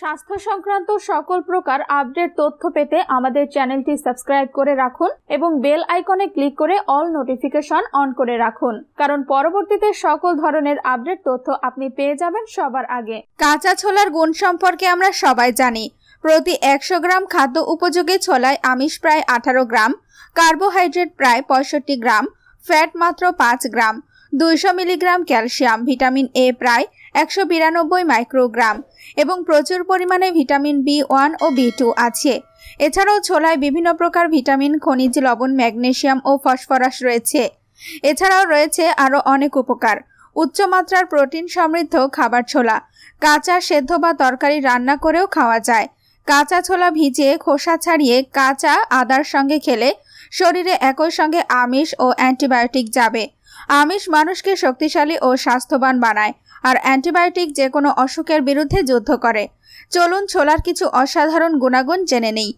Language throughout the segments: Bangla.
স্বাস্থ্য সংক্রান্ত সকল প্রকার আপডেট তথ্য পেতে আমাদের চ্যানেলটি সাবস্ক্রাইব করে রাখুন এবং বেল আইকনে ক্লিক করে অল নোটিফিকেশন অন করে রাখুন কারণ পরবর্তীতে সকল ধরনের আপডেট তথ্য আপনি পেয়ে যাবেন সবার আগে কাঁচা ছোলার গুণ সম্পর্কে আমরা সবাই জানি প্রতি একশো গ্রাম খাদ্য উপযোগী ছোলায় আমিষ প্রায় আঠারো গ্রাম কার্বোহাইড্রেট প্রায় পঁয়ষট্টি গ্রাম ফ্যাট মাত্র পাঁচ গ্রাম দুইশো মিলিগ্রাম ক্যালসিয়াম ভিটামিন এ প্রায় একশো বিরানব্বই মাইক্রোগ্রাম এবং প্রচুর পরিমাণে ভিটামিন বি ওয়ান ও বি টু আছে এছাড়াও ছোলায় বিভিন্ন প্রকার ভিটামিন খনিজ লবণ ম্যাগনেশিয়াম ও ফসফরাস রয়েছে এছাড়াও রয়েছে আরও অনেক উপকার উচ্চমাত্রার প্রোটিন সমৃদ্ধ খাবার ছোলা কাঁচা সেদ্ধ বা তরকারি রান্না করেও খাওয়া যায় কাঁচা ছোলা ভিজিয়ে খোসা ছাড়িয়ে কাঁচা আদার সঙ্গে খেলে শরীরে একই সঙ্গে আমিষ ও অ্যান্টিবায়োটিক যাবে আমিষ মানুষকে শক্তিশালী ও স্বাস্থ্যবান বানায় আর অ্যান্টিবায়োটিক যে কোনো অসুখের বিরুদ্ধে যুদ্ধ করে চলুন ছোলার কিছু অসাধারণ গুণাগুণ জেনে নেই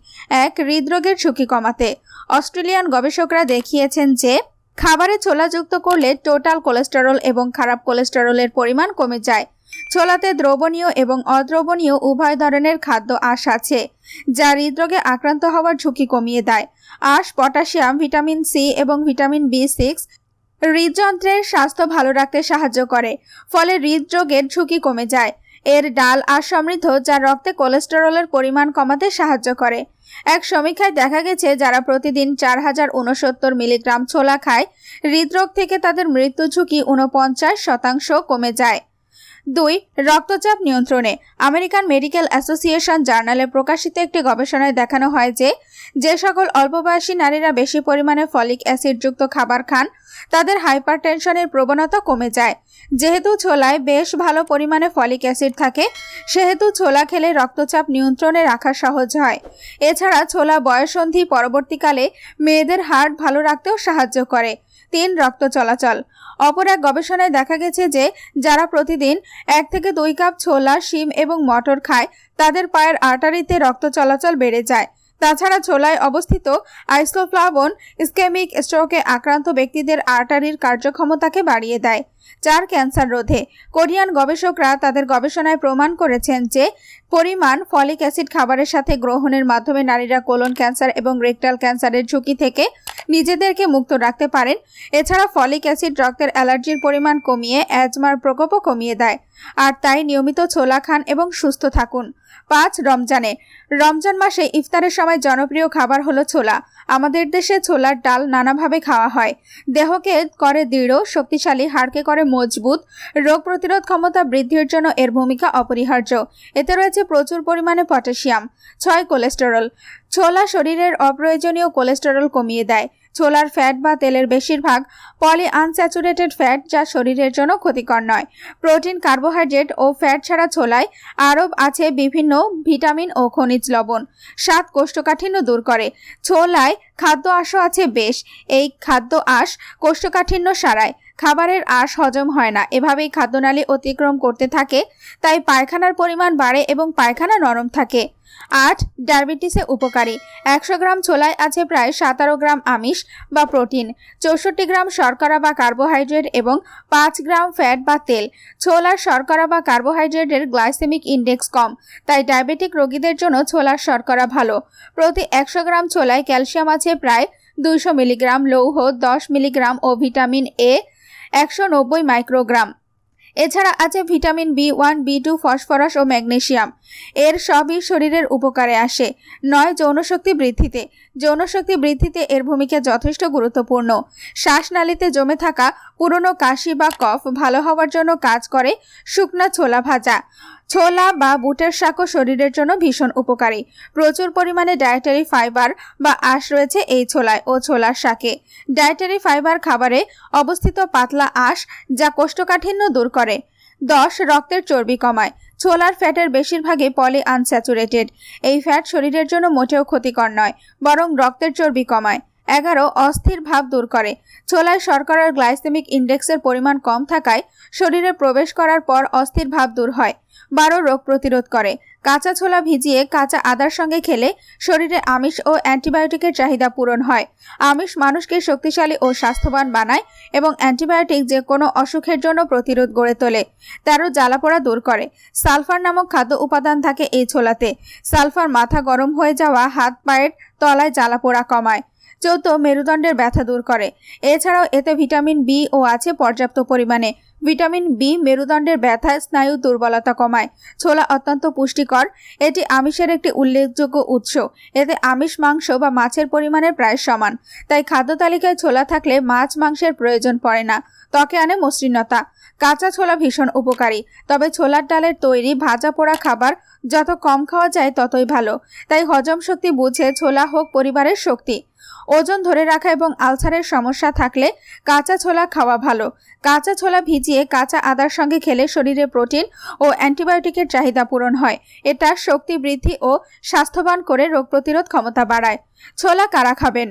এক হৃদরোগের ঝুঁকি কমাতে অস্ট্রেলিয়ান গবেষকরা দেখিয়েছেন যে খাবারে ছোলা যুক্ত করলে টোটাল কোলেস্টেরল এবং খারাপ কোলেস্টেরলের পরিমাণ কমে যায় ছোলাতে দ্রবণীয় এবং অদ্রবণীয় উভয় ধরনের খাদ্য আশ আছে যা হৃদরোগে আক্রান্ত হওয়ার ঝুঁকি কমিয়ে দেয় আশ পটাশিয়াম ভিটামিন সি এবং ভিটামিন বি সিক্স হৃদযন্ত্রের স্বাস্থ্য ভালো রাখতে সাহায্য করে ফলে হৃদরোগের ঝুঁকি কমে যায় এর ডাল আর সমৃদ্ধ যা রক্তে কোলেস্টেরলের পরিমাণ কমাতে সাহায্য করে এক সমীক্ষায় দেখা গেছে যারা প্রতিদিন চার হাজার উনসত্তর মিলিগ্রাম ছোলা খায় হৃদরোগ থেকে তাদের মৃত্যু ঝুঁকি উনপঞ্চাশ শতাংশ কমে যায় দুই রক্তচাপ নিয়ন্ত্রণে আমেরিকান মেডিকেল অ্যাসোসিয়েশন জার্নালে প্রকাশিত একটি গবেষণায় দেখানো হয় যে যে সকল অল্পবয়সী নারীরা বেশি পরিমাণে ফলিক অ্যাসিডযুক্ত খাবার খান তাদের হাইপারটেনশনের প্রবণতা কমে যায় যেহেতু ছোলায় বেশ ভালো পরিমাণে ফলিক অ্যাসিড থাকে সেহেতু ছোলা খেলে রক্তচাপ নিয়ন্ত্রণে রাখা সহজ হয় এছাড়া ছোলা বয়সন্ধি পরবর্তীকালে মেয়েদের হার্ট ভালো রাখতেও সাহায্য করে তিন রক্ত চলাচল অপর এক গবেষণায় দেখা গেছে যে যারা প্রতিদিন এক থেকে দুই কাপ ছোলা শিম এবং মটর খায় তাদের পায়ের আর্টারিতে রক্ত চলাচল বেড়ে যায় তাছাড়া ছোলায় অবস্থিত আইসোফ্লাবন স্কেমিক স্ট্রোকে আক্রান্ত ব্যক্তিদের আর্টারির কার্যক্ষমতাকে বাড়িয়ে দেয় চার ক্যান্সার রোধে কোরিয়ান গবেষকরা তাদের গবেষণায় প্রমাণ করেছেন যে পরিমাণ ফলিক অ্যাসিড খাবারের সাথে গ্রহণের মাধ্যমে নারীরা কোলন ক্যান্সার এবং রেকটাল ক্যান্সারের ঝুঁকি থেকে নিজেদেরকে মুক্ত রাখতে পারেন এছাড়া ফলিক অ্যাসিড রক্তের অ্যালার্জির পরিমাণ কমিয়ে অ্যাজমার প্রকোপও কমিয়ে দেয় আর তাই নিয়মিত ছোলা খান এবং সুস্থ থাকুন পাঁচ রমজানে রমজান মাসে ইফতারের সময় জনপ্রিয় খাবার হলো ছোলা আমাদের দেশে ছোলার ডাল নানাভাবে খাওয়া হয় দেহকে করে দৃঢ় শক্তিশালী হাড়কে করে মজবুত রোগ প্রতিরোধ ক্ষমতা বৃদ্ধির জন্য এর ভূমিকা অপরিহার্য এতে রয়েছে প্রচুর পরিমাণে পটাশিয়াম ছয় কোলেস্টেরল ছোলা শরীরের অপ্রয়োজনীয় কোলেস্টেরল কমিয়ে দেয় ছোলার ফ্যাট বা তেলের বেশিরভাগ পলি আনস্যাচুরেটেড ফ্যাট যা শরীরের জন্য ক্ষতিকর নয় প্রোটিন কার্বোহাইড্রেট ও ফ্যাট ছাড়া ছোলায় আরব আছে বিভিন্ন ভিটামিন ও খনিজ লবণ স্বাদ কোষ্ঠকাঠিন্য দূর করে ছোলায় খাদ্য আশও আছে বেশ এই খাদ্য আশ কোষ্ঠকাঠিন্য সারায় খাবারের আশ হজম হয় না এভাবেই খাদ্যনালী অতিক্রম করতে থাকে তাই পায়খানার পরিমাণ বাড়ে এবং পায়খানা নরম থাকে আট ডায়াবেটিসে উপকারী একশো গ্রাম ছোলায় আছে প্রায় সাতারো গ্রাম আমিষ বা প্রোটিন চৌষট্টি গ্রাম শর্করা বা কার্বোহাইড্রেট এবং পাঁচ গ্রাম ফ্যাট বা তেল ছোলার শর্করা বা কার্বোহাইড্রেটের গ্লাইসেমিক ইন্ডেক্স কম তাই ডায়াবেটিক রোগীদের জন্য ছোলার শর্করা ভালো প্রতি একশো গ্রাম ছোলায় ক্যালসিয়াম আছে প্রায় দুইশো মিলিগ্রাম লৌহ দশ মিলিগ্রাম ও ভিটামিন এ একশো মাইক্রোগ্রাম এছাড়া আছে vitamin B one B two phosphorus ও ম্যাগনেশিয়াম এর সবই শরীরের উপকারে আসে নয় যৌনশক্তি বৃদ্ধিতে যৌনশক্তি বৃদ্ধিতে এর ভূমিকা যথেষ্ট গুরুত্বপূর্ণ শ্বাসনালীতে জমে থাকা পুরনো কাশি বা কফ ভালো হওয়ার জন্য কাজ করে শুকনা ছোলা ভাজা ছোলা বা বুটের শাকও শরীরের জন্য ভীষণ উপকারী প্রচুর পরিমাণে ডায়েটারি ফাইবার বা আঁশ রয়েছে এই ছোলায় ও ছোলার শাকে ডায়েটারি ফাইবার খাবারে অবস্থিত পাতলা আঁশ যা কোষ্ঠকাঠিন্য দূর করে দশ রক্তের চর্বি কমায় ছোলার ফ্যাটের বেশিরভাগই পলি আনস্যাচুরেটেড এই ফ্যাট শরীরের জন্য মোটেও ক্ষতিকর নয় বরং রক্তের চর্বি কমায় এগারো অস্থির ভাব দূর করে ছোলায় শর্করার গ্লাইসেমিক ইন্ডেক্সের পরিমাণ কম থাকায় শরীরে প্রবেশ করার পর অস্থির ভাব দূর হয় বারো রোগ প্রতিরোধ করে কাঁচা ছোলা ভিজিয়ে কাঁচা আদার সঙ্গে খেলে শরীরে আমিষ ও অ্যান্টিবায়োটিকের চাহিদা পূরণ হয় আমিষ মানুষকে শক্তিশালী ও স্বাস্থ্যবান বানায় এবং অ্যান্টিবায়োটিক যে কোনো অসুখের জন্য প্রতিরোধ গড়ে তোলে তেরো জ্বালাপোড়া দূর করে সালফার নামক খাদ্য উপাদান থাকে এই ছোলাতে সালফার মাথা গরম হয়ে যাওয়া হাত পায়ের তলায় জ্বালাপোড়া কমায় চৌদ্দ মেরুদণ্ডের ব্যথা দূর করে এছাড়াও এতে ভিটামিন বি ও আছে পর্যাপ্ত পরিমাণে ভিটামিন বি মেরুদণ্ডের ব্যথা স্নায়ু দুর্বলতা কমায় ছোলা অত্যন্ত পুষ্টিকর এটি আমিষের একটি উল্লেখযোগ্য উৎস এতে আমিষ মাংস বা মাছের পরিমাণের প্রায় সমান তাই খাদ্য তালিকায় ছোলা থাকলে মাছ মাংসের প্রয়োজন পড়ে না ত্বকে আনে মসৃণতা কাঁচা ছোলা ভীষণ উপকারী তবে ছোলার ডালের তৈরি ভাজা পোড়া খাবার যত কম খাওয়া যায় ততই ভালো তাই হজম শক্তি বুঝে ছোলা হোক পরিবারের শক্তি ওজন ধরে রাখা এবং আলসারের সমস্যা থাকলে কাঁচা ছোলা খাওয়া ভালো কাঁচা ছোলা ভিজিয়ে কাঁচা আদার সঙ্গে খেলে শরীরে প্রোটিন ও অ্যান্টিবায়োটিকের চাহিদা পূরণ হয় এটা শক্তি বৃদ্ধি ও স্বাস্থ্যবান করে রোগ প্রতিরোধ ক্ষমতা বাড়ায় ছোলা কারা খাবেন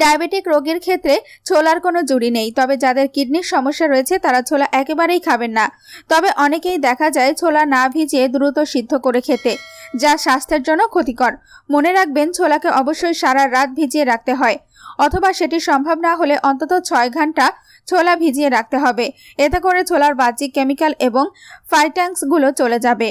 ডায়াবেটিক রোগীর ক্ষেত্রে ছোলার কোনো জুড়ি নেই তবে যাদের কিডনির সমস্যা রয়েছে তারা ছোলা একেবারেই খাবেন না তবে অনেকেই দেখা যায় ছোলা না ভিজিয়ে দ্রুত সিদ্ধ করে খেতে যা স্বাস্থ্যের জন্য ক্ষতিকর মনে রাখবেন ছোলাকে অবশ্যই সারা রাত ভিজিয়ে রাখতে হয় অথবা সেটি সম্ভব না হলে অন্তত ছয় ঘন্টা ছোলা ভিজিয়ে রাখতে হবে এতে করে ছোলার বাহ্যিক কেমিক্যাল এবং ফাইট্যাংসগুলো চলে যাবে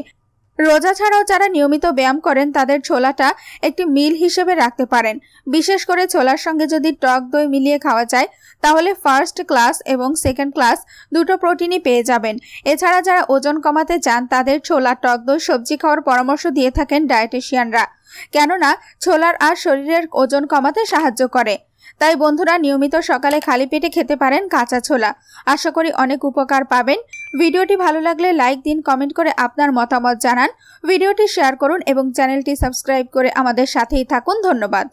রোজা ছাড়াও যারা নিয়মিত ব্যায়াম করেন তাদের ছোলাটা একটি মিল হিসেবে রাখতে পারেন বিশেষ করে ছোলার সঙ্গে যদি টক দই মিলিয়ে খাওয়া যায় তাহলে ফার্স্ট ক্লাস এবং সেকেন্ড ক্লাস দুটো প্রোটিনই পেয়ে যাবেন এছাড়া যারা ওজন কমাতে চান তাদের ছোলা টক দই সবজি খাওয়ার পরামর্শ দিয়ে থাকেন ডায়েটিশিয়ানরা কেননা ছোলার আর শরীরের ওজন কমাতে সাহায্য করে তাই বন্ধুরা নিয়মিত সকালে খালি পেটে খেতে পারেন কাঁচা ছোলা আশা করি অনেক উপকার পাবেন ভিডিওটি ভালো লাগলে লাইক দিন কমেন্ট করে আপনার মতামত জানান ভিডিওটি শেয়ার করুন এবং চ্যানেলটি সাবস্ক্রাইব করে আমাদের সাথেই থাকুন ধন্যবাদ